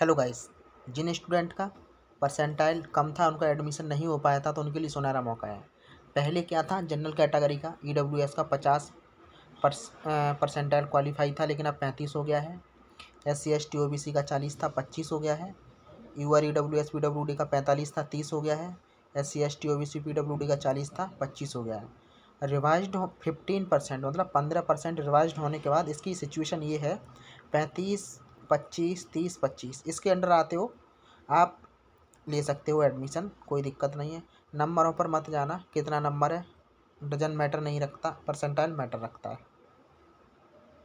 hello guys जिन student का percentile कम था उनका एडमिशन नहीं हो पाया था तो उनके लिए सुनहरा मौका है पहले क्या था जनरल कैटेगरी का ई e का पचास परसेंटाइल क्वालिफाई था लेकिन अब पैंतीस हो गया है S C S T O B C का चालीस था पच्चीस हो गया है U R E W S P W D का पैंतालीस था तीस हो गया है S C S T O B C P W D का चालीस था पच्चीस हो गया है रिवाइज हो फिफ्टीन परसेंट मतलब पंद्रह परसेंट रिवाइज होने के बाद इसकी सिचुएशन ये है पैंतीस पच्चीस तीस पच्चीस इसके अंडर आते हो आप ले सकते हो एडमिशन कोई दिक्कत नहीं है नंबरों पर मत जाना कितना नंबर है डजन मैटर नहीं रखता परसेंटाइल मैटर रखता है